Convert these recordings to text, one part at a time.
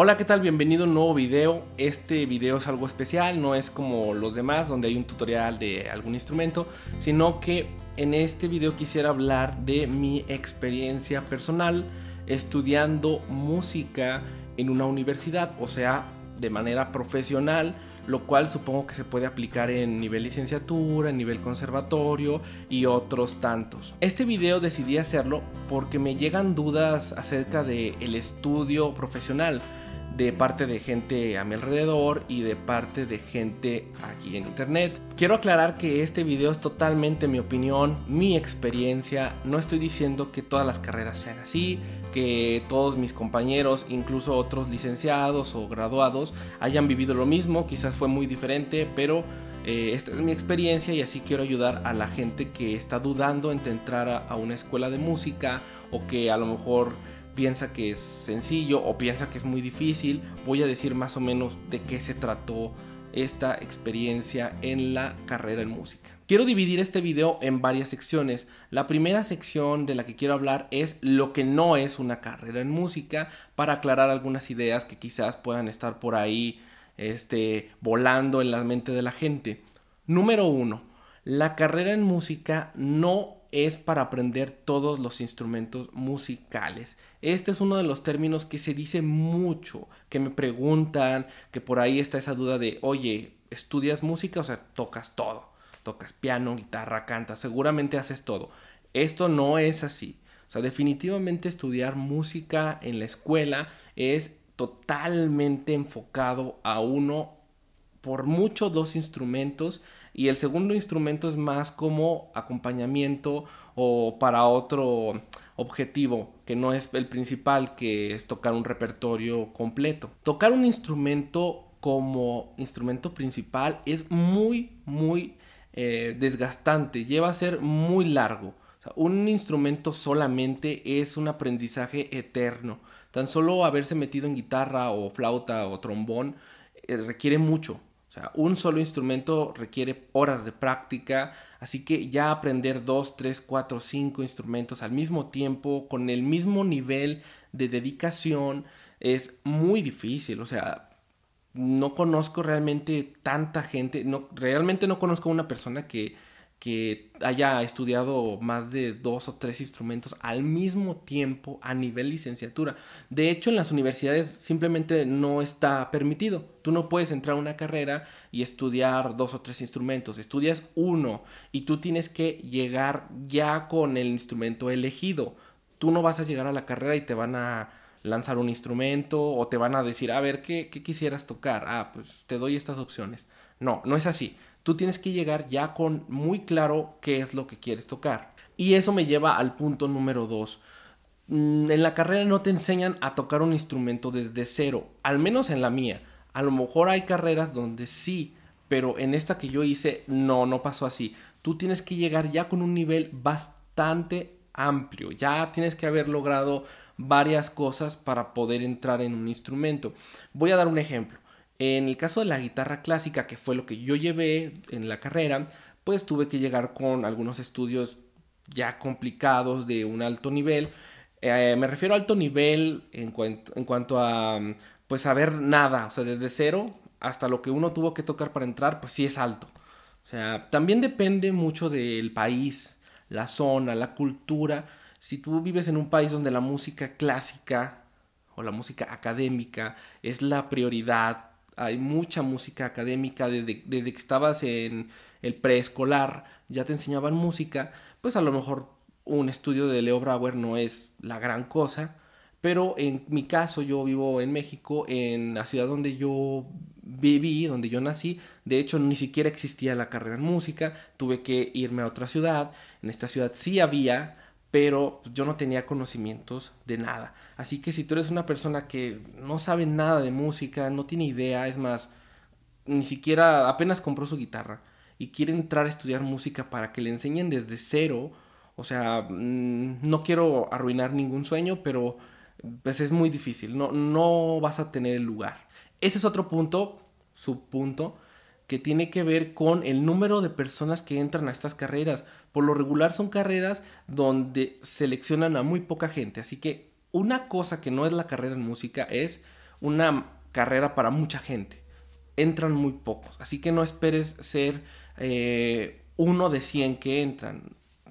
Hola, ¿qué tal? Bienvenido a un nuevo video. Este video es algo especial, no es como los demás donde hay un tutorial de algún instrumento, sino que en este video quisiera hablar de mi experiencia personal estudiando música en una universidad, o sea, de manera profesional, lo cual supongo que se puede aplicar en nivel licenciatura, en nivel conservatorio y otros tantos. Este video decidí hacerlo porque me llegan dudas acerca del estudio profesional de parte de gente a mi alrededor y de parte de gente aquí en internet. Quiero aclarar que este video es totalmente mi opinión, mi experiencia. No estoy diciendo que todas las carreras sean así, que todos mis compañeros, incluso otros licenciados o graduados, hayan vivido lo mismo. Quizás fue muy diferente, pero eh, esta es mi experiencia y así quiero ayudar a la gente que está dudando entre entrar a una escuela de música o que a lo mejor piensa que es sencillo o piensa que es muy difícil, voy a decir más o menos de qué se trató esta experiencia en la carrera en música. Quiero dividir este video en varias secciones. La primera sección de la que quiero hablar es lo que no es una carrera en música para aclarar algunas ideas que quizás puedan estar por ahí este, volando en la mente de la gente. Número uno, la carrera en música no es para aprender todos los instrumentos musicales. Este es uno de los términos que se dice mucho, que me preguntan, que por ahí está esa duda de, oye, ¿estudias música? O sea, tocas todo. Tocas piano, guitarra, cantas, seguramente haces todo. Esto no es así. O sea, definitivamente estudiar música en la escuela es totalmente enfocado a uno por mucho dos instrumentos y el segundo instrumento es más como acompañamiento o para otro objetivo que no es el principal que es tocar un repertorio completo. Tocar un instrumento como instrumento principal es muy muy eh, desgastante, lleva a ser muy largo. un instrumento solamente es un aprendizaje eterno. Tan solo haberse metido en guitarra o flauta o trombón eh, requiere mucho un solo instrumento requiere horas de práctica, así que ya aprender dos, tres, cuatro, cinco instrumentos al mismo tiempo, con el mismo nivel de dedicación, es muy difícil. O sea, no conozco realmente tanta gente, no, realmente no conozco una persona que que haya estudiado más de dos o tres instrumentos al mismo tiempo a nivel licenciatura. De hecho, en las universidades simplemente no está permitido. Tú no puedes entrar a una carrera y estudiar dos o tres instrumentos. Estudias uno y tú tienes que llegar ya con el instrumento elegido. Tú no vas a llegar a la carrera y te van a lanzar un instrumento o te van a decir, a ver, ¿qué, quisieras tocar? Ah, pues te doy estas opciones. No, no es así tú tienes que llegar ya con muy claro qué es lo que quieres tocar. Y eso me lleva al punto número dos. Mm, en la carrera no te enseñan a tocar un instrumento desde cero, al menos en la mía. A lo mejor hay carreras donde sí, pero en esta que yo hice no, no pasó así. Tú tienes que llegar ya con un nivel bastante amplio, ya tienes que haber logrado varias cosas para poder entrar en un instrumento. Voy a dar un ejemplo. En el caso de la guitarra clásica, que fue lo que yo llevé en la carrera, pues tuve que llegar con algunos estudios ya complicados de un alto nivel. Eh, me refiero a alto nivel en, cuanto, en cuanto a mm, pues saber nada, o sea, desde cero hasta lo que uno tuvo que tocar para entrar, pues sí es alto. O sea, también depende mucho del país, la zona, la cultura. Si tú vives en un país donde la música clásica o la música académica es la prioridad hay mucha música académica, desde, desde que estabas en el preescolar ya te enseñaban música, pues a lo mejor un estudio de Leo Brauer no es la gran cosa, pero en mi caso yo vivo en México, en la ciudad donde yo viví, donde yo nací, de hecho ni siquiera existía la carrera en música, tuve que irme a otra ciudad, en esta ciudad sí había pero yo no tenía conocimientos de nada. Así que si tú eres una persona que no sabe nada de música, no tiene idea, es más, ni siquiera apenas compró su guitarra y quiere entrar a estudiar música para que le enseñen desde cero, o sea, mm, no quiero arruinar ningún sueño, pero pues es muy difícil, no, no vas a tener el lugar. Ese es otro punto, subpunto, que tiene que ver con el número de personas que entran a estas carreras por lo regular son carreras donde seleccionan a muy poca gente. Así que una cosa que no es la carrera en música es una carrera para mucha gente. Entran muy pocos. Así que no esperes ser eh, uno de 100 que entran.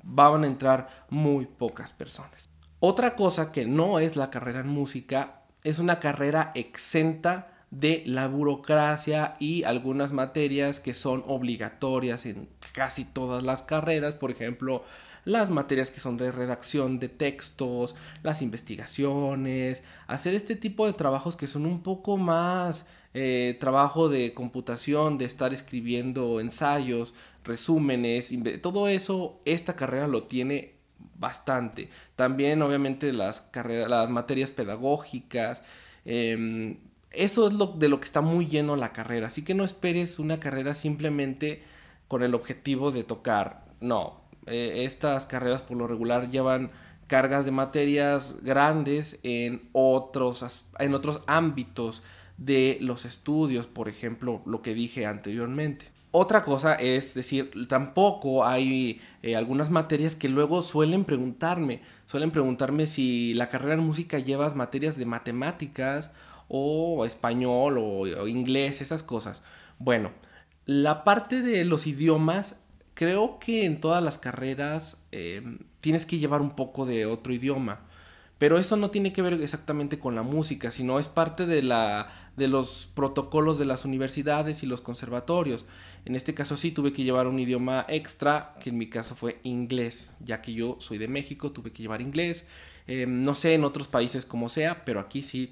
Van a entrar muy pocas personas. Otra cosa que no es la carrera en música es una carrera exenta de la burocracia y algunas materias que son obligatorias en casi todas las carreras, por ejemplo, las materias que son de redacción de textos, las investigaciones, hacer este tipo de trabajos que son un poco más eh, trabajo de computación, de estar escribiendo ensayos, resúmenes, todo eso, esta carrera lo tiene bastante. También obviamente las, carreras, las materias pedagógicas, em, eso es lo, de lo que está muy lleno la carrera. Así que no esperes una carrera simplemente con el objetivo de tocar. No, eh, estas carreras por lo regular llevan cargas de materias grandes en otros, en otros ámbitos de los estudios, por ejemplo, lo que dije anteriormente. Otra cosa es decir, tampoco hay eh, algunas materias que luego suelen preguntarme. Suelen preguntarme si la carrera en música llevas materias de matemáticas o español o, inglés, esas cosas. Bueno, la parte de los idiomas, creo que en todas las carreras eh, tienes que llevar un poco de otro idioma. Pero eso no tiene que ver exactamente con la música, sino es parte de, la, de los protocolos de las universidades y los conservatorios. En este caso sí tuve que llevar un idioma extra, que en mi caso fue inglés, ya que yo soy de México, tuve que llevar inglés. Em, no sé en otros países como sea, pero aquí sí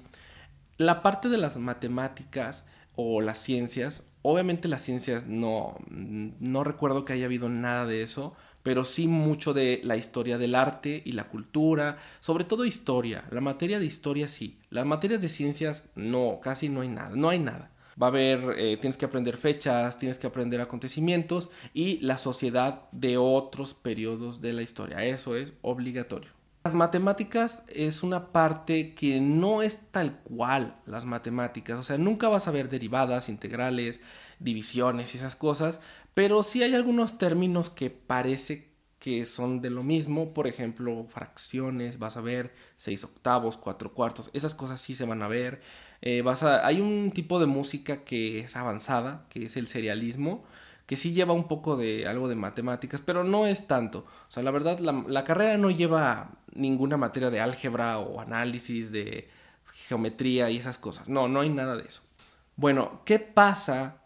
la parte de las matemáticas o las ciencias, obviamente las ciencias no, no recuerdo que haya habido nada de eso, pero sí mucho de la historia del arte y la cultura, sobre todo historia, la materia de historia sí, las materias de ciencias no, casi no hay nada, no hay nada. Va a haber, eh, tienes que aprender fechas, tienes que aprender acontecimientos y la sociedad de otros periodos de la historia. Eso es obligatorio. Las matemáticas es una parte que no es tal cual las matemáticas, o sea, nunca vas a ver derivadas, integrales, divisiones y esas cosas, pero sí hay algunos términos que parece que son de lo mismo, por ejemplo, fracciones, vas a ver 6 octavos, 4 cuartos, esas cosas sí se van a ver. Eh, hay un tipo de música que es avanzada, que es el serialismo, que sí lleva un poco de algo de matemáticas, pero no es tanto. O sea, la verdad, la, carrera no lleva ninguna materia de álgebra o análisis de geometría y esas cosas. No, no hay nada de eso. Bueno, ¿qué pasa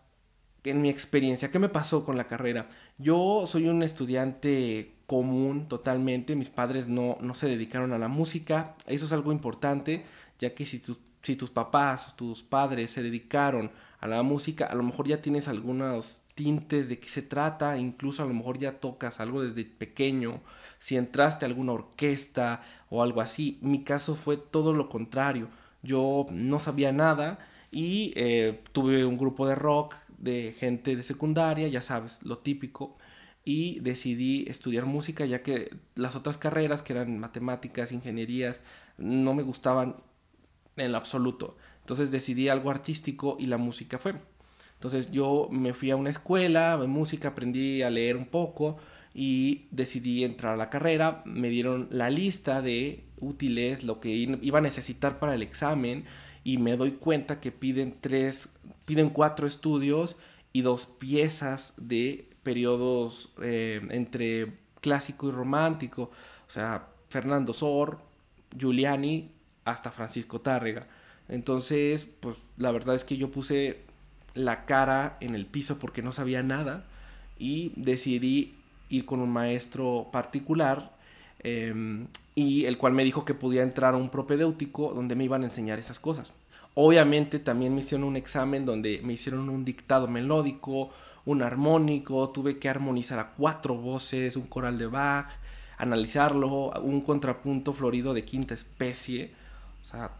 en mi experiencia? ¿Qué me pasó con la carrera? Yo soy un estudiante común totalmente, mis padres no, no se dedicaron a la música, eso es algo importante, ya que si, si tus papás, tus padres se dedicaron a la música, a lo mejor ya tienes algunos de qué se trata, incluso a lo mejor ya tocas algo desde pequeño, si entraste a alguna orquesta o algo así. Mi caso fue todo lo contrario, yo no sabía nada y eh, tuve un grupo de rock de gente de secundaria, ya sabes, lo típico, y decidí estudiar música ya que las otras carreras, que eran matemáticas, ingenierías, no me gustaban en absoluto. Entonces decidí algo artístico y la música fue. Entonces yo me fui a una escuela de música, aprendí a leer un poco y decidí entrar a la carrera. Me dieron la lista de útiles, lo que iba a necesitar para el examen y me doy cuenta que piden tres, piden cuatro estudios y dos piezas de periodos eh, entre clásico y romántico. O sea, Fernando Sor, Giuliani, hasta Francisco Tárrega. Entonces, pues la verdad es que yo puse la cara en el piso porque no sabía nada y decidí ir con un maestro particular em, y el cual me dijo que podía entrar a un propedéutico donde me iban a enseñar esas cosas. Obviamente también me hicieron un examen donde me hicieron un dictado melódico, un armónico, tuve que armonizar a cuatro voces, un coral de Bach, analizarlo, un contrapunto florido de quinta especie. O sea,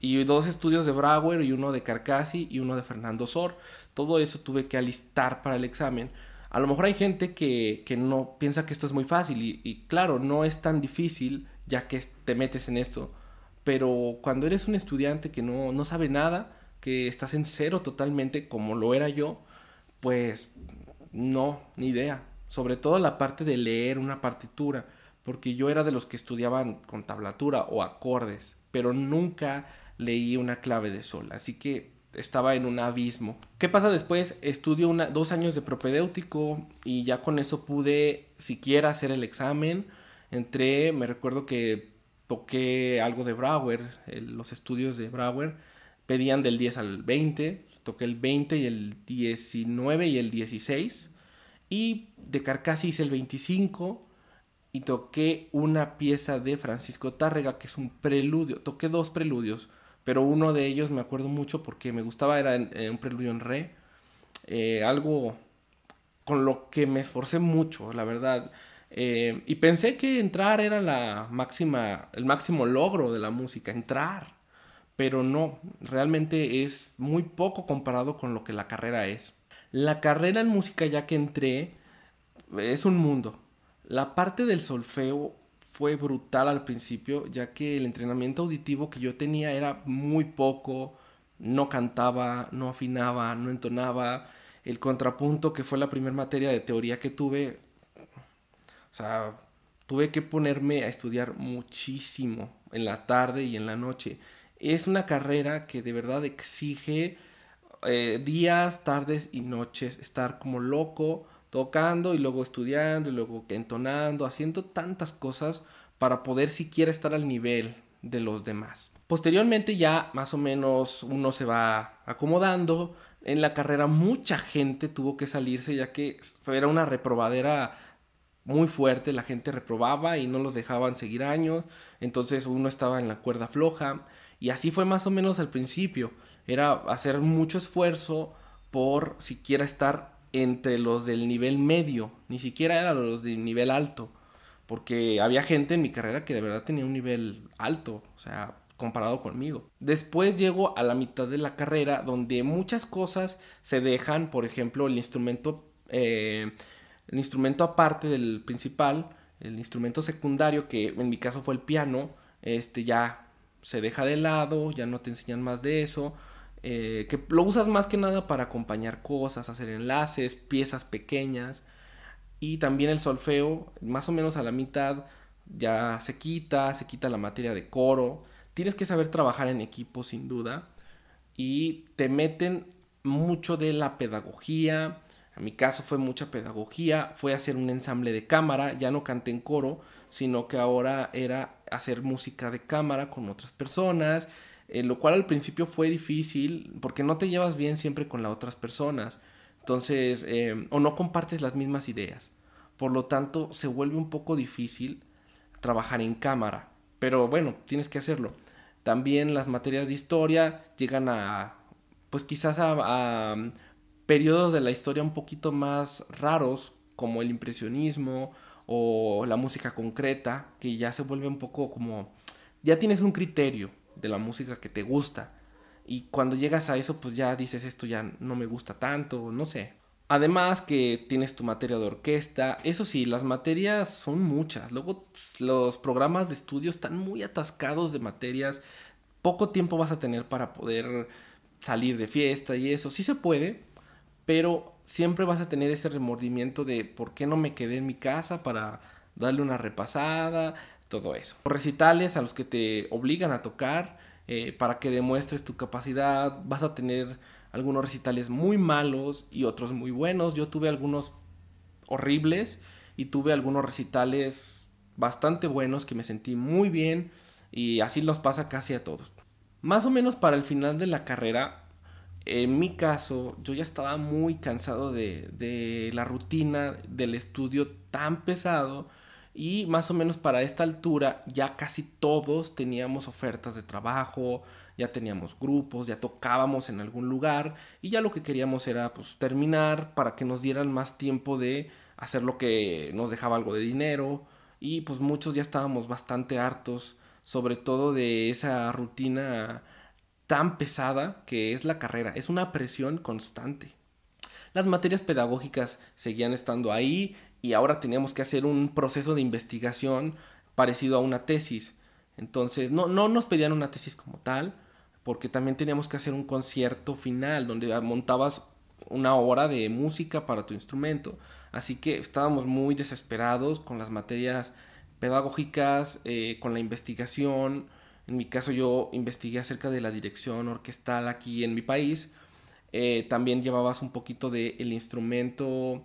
y dos estudios de Brauer y uno de Carcassi y uno de Fernando Sor. Todo eso tuve que alistar para el examen. A lo mejor hay gente que, no piensa que esto es muy fácil y, claro, no es tan difícil ya que te metes en esto. Pero cuando eres un estudiante que no, no sabe nada, que estás en cero totalmente como lo era yo, pues no, ni idea. Sobre todo la parte de leer una partitura, porque yo era de los que estudiaban con tablatura o acordes, pero nunca leí una clave de sol. Así que estaba en un abismo. ¿Qué pasa después? Estudio dos años de propedéutico y ya con eso pude siquiera hacer el examen. Entré, me recuerdo que toqué algo de Brauer, los estudios de Brauer pedían del 10 al 20, toqué el 20 y el 19 y el 16 y de Carcassi hice el 25 y toqué una pieza de Francisco Tárrega que es un preludio, toqué dos preludios pero uno de ellos me acuerdo mucho porque me gustaba, era un preludio en re, eh, algo con lo que me esforcé mucho, la verdad. Eh, y pensé que entrar era la máxima, el máximo logro de la música, entrar. Pero no, realmente es muy poco comparado con lo que la carrera es. La carrera en música, ya que entré, es un mundo. La parte del solfeo fue brutal al principio, ya que el entrenamiento auditivo que yo tenía era muy poco, no cantaba, no afinaba, no entonaba. El contrapunto, que fue la primera materia de teoría que tuve, o sea, tuve que ponerme a estudiar muchísimo en la tarde y en la noche. Es una carrera que de verdad exige eh, días, tardes y noches, estar como loco tocando y luego estudiando y luego entonando, haciendo tantas cosas para poder siquiera estar al nivel de los demás. Posteriormente ya más o menos uno se va acomodando. En la carrera mucha gente tuvo que salirse ya que era una reprobadera muy fuerte, la gente reprobaba y no los dejaban seguir años, entonces uno estaba en la cuerda floja y así fue más o menos al principio. Era hacer mucho esfuerzo por siquiera estar entre los del nivel medio, ni siquiera eran los del nivel alto, porque había gente en mi carrera que de verdad tenía un nivel alto, o sea, comparado conmigo. Después llego a la mitad de la carrera donde muchas cosas se dejan, por ejemplo, el instrumento, eh, el instrumento aparte del principal, el instrumento secundario, que en mi caso fue el piano, este ya se deja de lado, ya no te enseñan más de eso, eh, que lo usas más que nada para acompañar cosas, hacer enlaces, piezas pequeñas. Y también el solfeo, más o menos a la mitad, ya se quita, se quita la materia de coro. Tienes que saber trabajar en equipo, sin duda. Y te meten mucho de la pedagogía. En mi caso fue mucha pedagogía, fue hacer un ensamble de cámara, ya no canté en coro, sino que ahora era hacer música de cámara con otras personas, eh, lo cual al principio fue difícil porque no te llevas bien siempre con las otras personas, entonces, em, o no compartes las mismas ideas. Por lo tanto, se vuelve un poco difícil trabajar en cámara, pero bueno, tienes que hacerlo. También las materias de historia llegan a, pues quizás a mm, periodos de la historia un poquito más raros, como el impresionismo o la música concreta, que ya se vuelve un poco como, ya tienes un criterio, de la música que te gusta. Y cuando llegas a eso, pues ya dices, esto ya no me gusta tanto, no sé. Además que tienes tu materia de orquesta. Eso sí, las materias son muchas. Luego los programas de estudio están muy atascados de materias. Poco tiempo vas a tener para poder salir de fiesta y eso. Sí se puede, pero siempre vas a tener ese remordimiento de por qué no me quedé en mi casa para darle una repasada, todo eso. Recitales a los que te obligan a tocar eh, para que demuestres tu capacidad. Vas a tener algunos recitales muy malos y otros muy buenos. Yo tuve algunos horribles y tuve algunos recitales bastante buenos que me sentí muy bien y así los pasa casi a todos. Más o menos para el final de la carrera, en mi caso, yo ya estaba muy cansado de, de la rutina del estudio tan pesado y más o menos para esta altura ya casi todos teníamos ofertas de trabajo, ya teníamos grupos, ya tocábamos en algún lugar y ya lo que queríamos era pues terminar para que nos dieran más tiempo de hacer lo que nos dejaba algo de dinero y pues muchos ya estábamos bastante hartos sobre todo de esa rutina tan pesada que es la carrera, es una presión constante. Las materias pedagógicas seguían estando ahí, y ahora teníamos que hacer un proceso de investigación parecido a una tesis. Entonces, no, no nos pedían una tesis como tal, porque también teníamos que hacer un concierto final donde montabas una hora de música para tu instrumento. Así que estábamos muy desesperados con las materias pedagógicas, eh, con la investigación. En mi caso yo investigué acerca de la dirección orquestal aquí en mi país. Eh, también llevabas un poquito del el instrumento,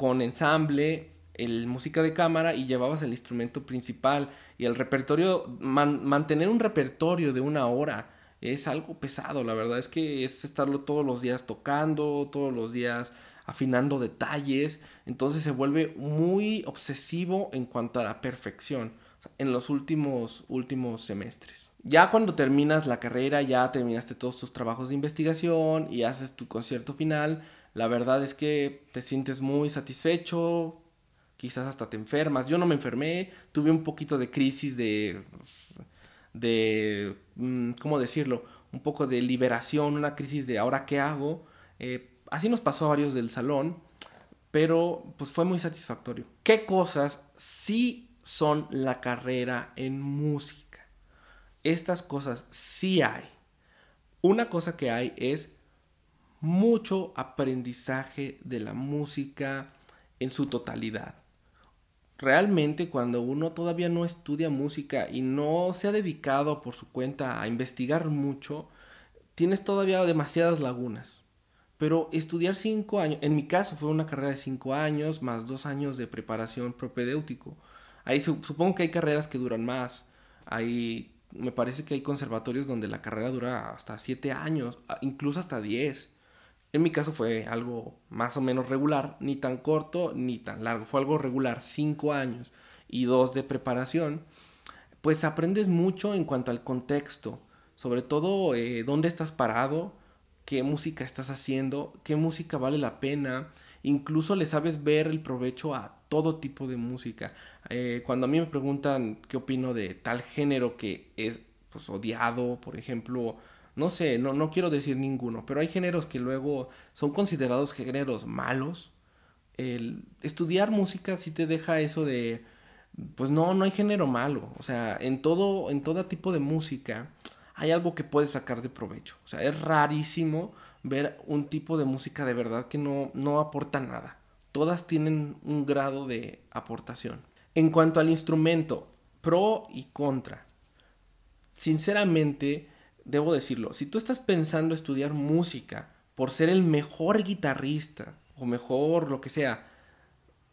con ensamble, el música de cámara y llevabas el instrumento principal y el repertorio, mantener un repertorio de una hora es algo pesado, la verdad es que es estarlo todos los días tocando, todos los días afinando detalles, entonces se vuelve muy obsesivo en cuanto a la perfección en los últimos, últimos semestres. Ya cuando terminas la carrera, ya terminaste todos tus trabajos de investigación y haces tu concierto final, la verdad es que te sientes muy satisfecho, quizás hasta te enfermas. Yo no me enfermé, tuve un poquito de crisis de, de, mm, ¿cómo decirlo? Un poco de liberación, una crisis de ahora qué hago. Eh, así nos pasó a varios del salón, pero pues fue muy satisfactorio. ¿Qué cosas sí son la carrera en música? Estas cosas sí hay. Una cosa que hay es mucho aprendizaje de la música en su totalidad. Realmente cuando uno todavía no estudia música y no se ha dedicado por su cuenta a investigar mucho, tienes todavía demasiadas lagunas. Pero estudiar cinco años, en mi caso fue una carrera de cinco años más dos años de preparación propedéutico. Ahí supongo que hay carreras que duran más. Ahí me parece que hay conservatorios donde la carrera dura hasta siete años, incluso hasta diez. En mi caso fue algo más o menos regular, ni tan corto ni tan largo, fue algo regular, cinco años y dos de preparación, pues aprendes mucho en cuanto al contexto, sobre todo eh, dónde estás parado, qué música estás haciendo, qué música vale la pena, incluso le sabes ver el provecho a todo tipo de música. Eh, cuando a mí me preguntan qué opino de tal género que es pues, odiado, por ejemplo, no sé, no, no quiero decir ninguno, pero hay géneros que luego son considerados géneros malos. El estudiar música sí te deja eso de, pues no, no hay género malo. O sea, en todo, en todo tipo de música hay algo que puedes sacar de provecho. O sea, es rarísimo ver un tipo de música de verdad que no, no aporta nada. Todas tienen un grado de aportación. En cuanto al instrumento, pro y contra. Sinceramente, debo decirlo, si tú estás pensando estudiar música por ser el mejor guitarrista o mejor lo que sea,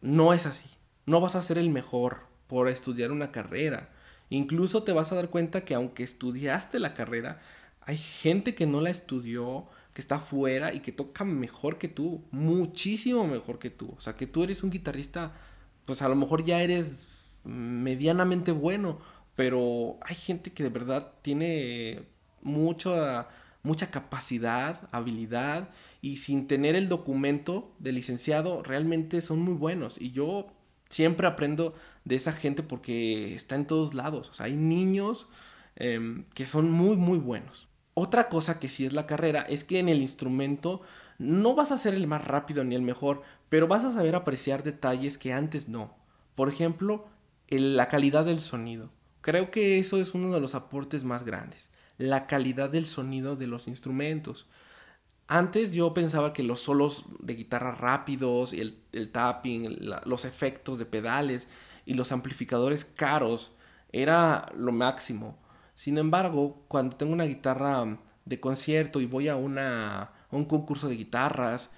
no es así. No vas a ser el mejor por estudiar una carrera. Incluso te vas a dar cuenta que aunque estudiaste la carrera, hay gente que no la estudió, que está fuera y que toca mejor que tú, muchísimo mejor que tú. O sea, que tú eres un guitarrista, pues a lo mejor ya eres medianamente bueno, pero hay gente que de verdad tiene mucho, mucha capacidad, habilidad y sin tener el documento de licenciado realmente son muy buenos. Y yo siempre aprendo de esa gente porque está en todos lados. hay niños em, que son muy, muy buenos. Otra cosa que sí es la carrera es que en el instrumento no vas a ser el más rápido ni el mejor, pero vas a saber apreciar detalles que antes no. Por ejemplo, la calidad del sonido. Creo que eso es uno de los aportes más grandes la calidad del sonido de los instrumentos. Antes yo pensaba que los solos de guitarra rápidos, el, el tapping, los efectos de pedales y los amplificadores caros era lo máximo. Sin embargo, cuando tengo una guitarra de concierto y voy a, una, un concurso de guitarras,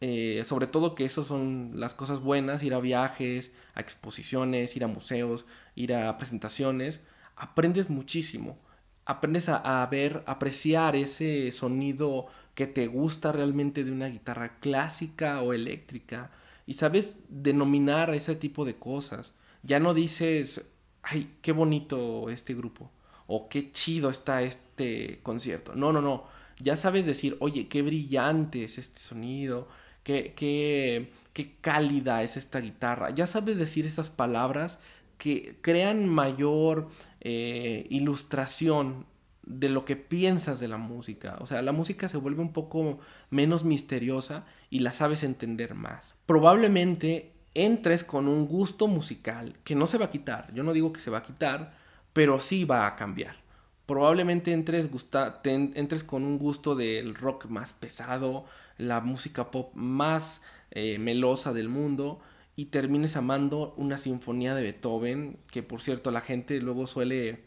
eh, sobre todo que esas son las cosas buenas, ir a viajes, a exposiciones, ir a museos, ir a presentaciones, aprendes muchísimo aprendes a, ver, apreciar ese sonido que te gusta realmente de una guitarra clásica o eléctrica y sabes denominar ese tipo de cosas. Ya no dices, ay, qué bonito este grupo o qué chido está este concierto. No, no, no. Ya sabes decir, oye, qué brillante es este sonido, qué, qué, qué cálida es esta guitarra. Ya sabes decir esas palabras que crean mayor eh, ilustración de lo que piensas de la música. O sea, la música se vuelve un poco menos misteriosa y la sabes entender más. Probablemente entres con un gusto musical que no se va a quitar. Yo no digo que se va a quitar, pero sí va a cambiar. Probablemente entres, entres con un gusto del rock más pesado, la música pop más eh, melosa del mundo y termines amando una sinfonía de Beethoven, que por cierto la gente luego suele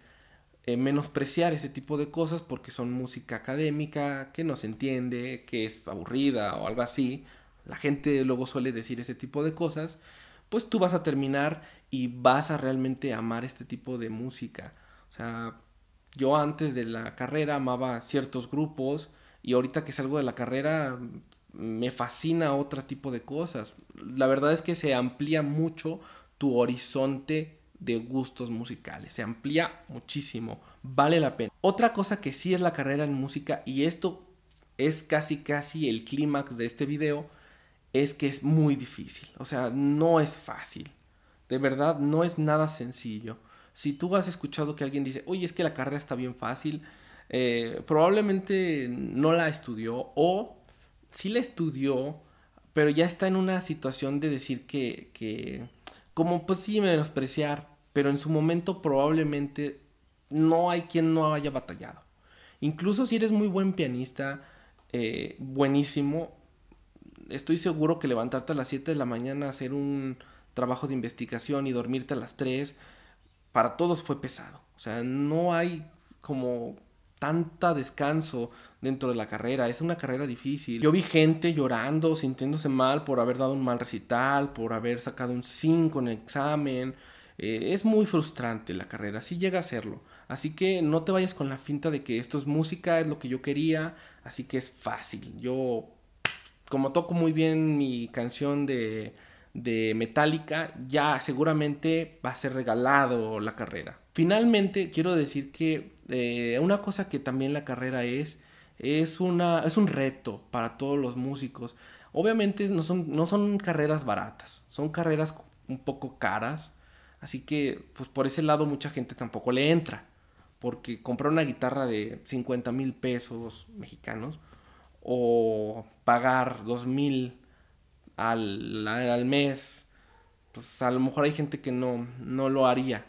eh, menospreciar ese tipo de cosas porque son música académica, que no se entiende, que es aburrida o algo así. La gente luego suele decir ese tipo de cosas, pues tú vas a terminar y vas a realmente amar este tipo de música. O sea, yo antes de la carrera amaba ciertos grupos y ahorita que salgo de la carrera me fascina otro tipo de cosas. La verdad es que se amplía mucho tu horizonte de gustos musicales. Se amplía muchísimo. Vale la pena. Otra cosa que sí es la carrera en música y esto es casi casi el clímax de este video es que es muy difícil. O sea, no es fácil. De verdad, no es nada sencillo. Si tú has escuchado que alguien dice, oye, es que la carrera está bien fácil, eh, probablemente no la estudió o sí la estudió, pero ya está en una situación de decir que, como pues sí menospreciar, pero en su momento probablemente no hay quien no haya batallado. Incluso si eres muy buen pianista, eh, buenísimo, estoy seguro que levantarte a las 7 de la mañana, hacer un trabajo de investigación y dormirte a las 3, para todos fue pesado. O sea, no hay como tanta descanso dentro de la carrera. Es una carrera difícil. Yo vi gente llorando, sintiéndose mal por haber dado un mal recital, por haber sacado un 5 en el examen. Eh, es muy frustrante la carrera, Si llega a serlo. Así que no te vayas con la finta de que esto es música, es lo que yo quería, así que es fácil. Yo, como toco muy bien mi canción de, de Metallica, ya seguramente va a ser regalado la carrera. Finalmente, quiero decir que eh, una cosa que también la carrera es, es, una, es un reto para todos los músicos. Obviamente no son, no son carreras baratas, son carreras un poco caras, así que pues por ese lado mucha gente tampoco le entra, porque comprar una guitarra de 50 mil pesos mexicanos o pagar 2 mil al, al mes, pues a lo mejor hay gente que no, no lo haría.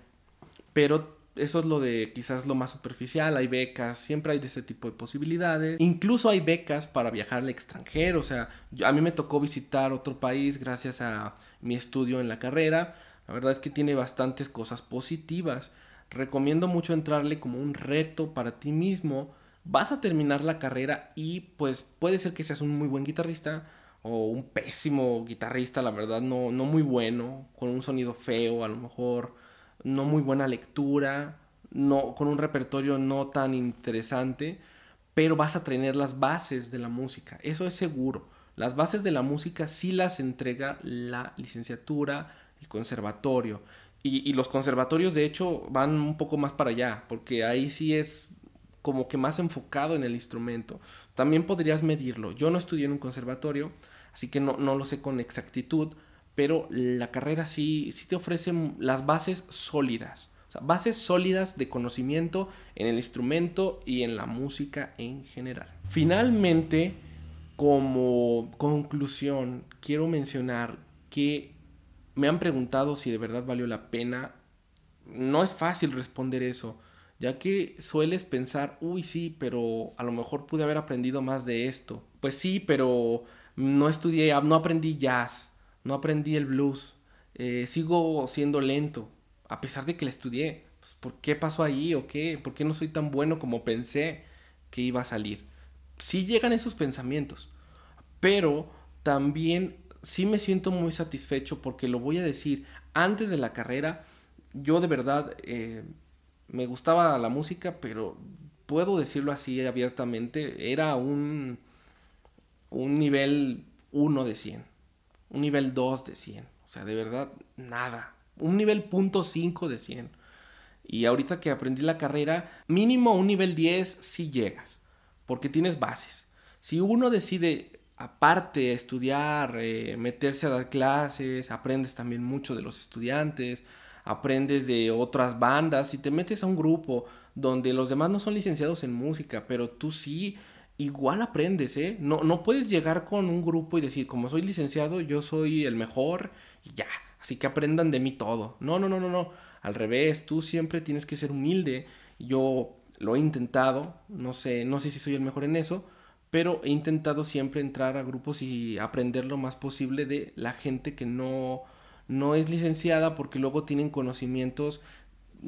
Pero eso es lo de quizás lo más superficial, hay becas, siempre hay de ese tipo de posibilidades. Incluso hay becas para viajar al extranjero, o sea, a mí me tocó visitar otro país gracias a mi estudio en la carrera. La verdad es que tiene bastantes cosas positivas. Recomiendo mucho entrarle como un reto para ti mismo. Vas a terminar la carrera y pues puede ser que seas un muy buen guitarrista o un pésimo guitarrista, la verdad, no, no muy bueno, con un sonido feo a lo mejor no muy buena lectura, no, con un repertorio no tan interesante, pero vas a tener las bases de la música, eso es seguro. Las bases de la música sí las entrega la licenciatura, el conservatorio. Y, los conservatorios de hecho van un poco más para allá, porque ahí sí es como que más enfocado en el instrumento. También podrías medirlo. Yo no estudié en un conservatorio, así que no lo sé con exactitud, pero la carrera sí, sí te ofrece las bases sólidas. O sea, bases sólidas de conocimiento en el instrumento y en la música en general. Finalmente, como conclusión, quiero mencionar que me han preguntado si de verdad valió la pena. No es fácil responder eso, ya que sueles pensar, uy sí, pero a lo mejor pude haber aprendido más de esto. Pues sí, pero no estudié, no aprendí jazz no aprendí el blues, eh, sigo siendo lento, a pesar de que lo estudié. Pues, ¿Por qué pasó ahí o qué? ¿Por qué no soy tan bueno como pensé que iba a salir? Sí llegan esos pensamientos, pero también sí me siento muy satisfecho porque lo voy a decir, antes de la carrera yo de verdad eh, me gustaba la música, pero puedo decirlo así abiertamente, era un, un nivel 1 de 100 un nivel 2 de 100. O sea, de verdad, nada. Un nivel punto .5 de 100. Y ahorita que aprendí la carrera, mínimo un nivel 10 si llegas, porque tienes bases. Si uno decide aparte estudiar, eh, meterse a dar clases, aprendes también mucho de los estudiantes, aprendes de otras bandas, si te metes a un grupo donde los demás no son licenciados en música, pero tú sí igual aprendes, ¿eh? No, no puedes llegar con un grupo y decir, como soy licenciado, yo soy el mejor, y ya, así que aprendan de mí todo. No, no, no, no, no. Al revés, tú siempre tienes que ser humilde. Yo lo he intentado, no sé, no sé si soy el mejor en eso, pero he intentado siempre entrar a grupos y aprender lo más posible de la gente que no, no es licenciada porque luego tienen conocimientos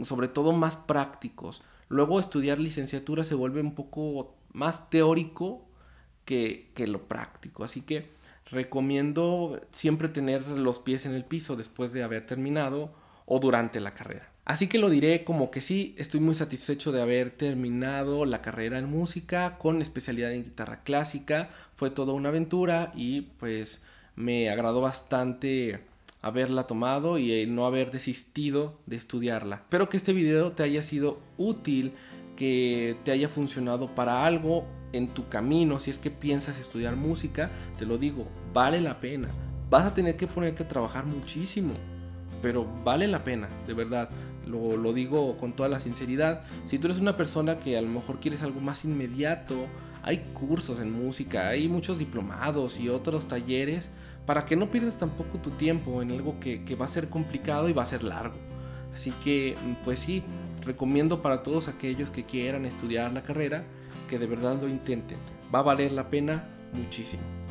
sobre todo más prácticos. Luego estudiar licenciatura se vuelve un poco más teórico que, lo práctico. Así que recomiendo siempre tener los pies en el piso después de haber terminado o durante la carrera. Así que lo diré como que sí, estoy muy satisfecho de haber terminado la carrera en música con especialidad en guitarra clásica. Fue toda una aventura y pues me agradó bastante haberla tomado y eh, no haber desistido de estudiarla. Espero que este video te haya sido útil que te haya funcionado para algo en tu camino, si es que piensas estudiar música, te lo digo, vale la pena. Vas a tener que ponerte a trabajar muchísimo, pero vale la pena, de verdad. Lo, digo con toda la sinceridad. Si tú eres una persona que a lo mejor quieres algo más inmediato, hay cursos en música, hay muchos diplomados y otros talleres para que no pierdas tampoco tu tiempo en algo que va a ser complicado y va a ser largo. Así que, pues sí, recomiendo para todos aquellos que quieran estudiar la carrera que de verdad lo intenten. Va a valer la pena muchísimo.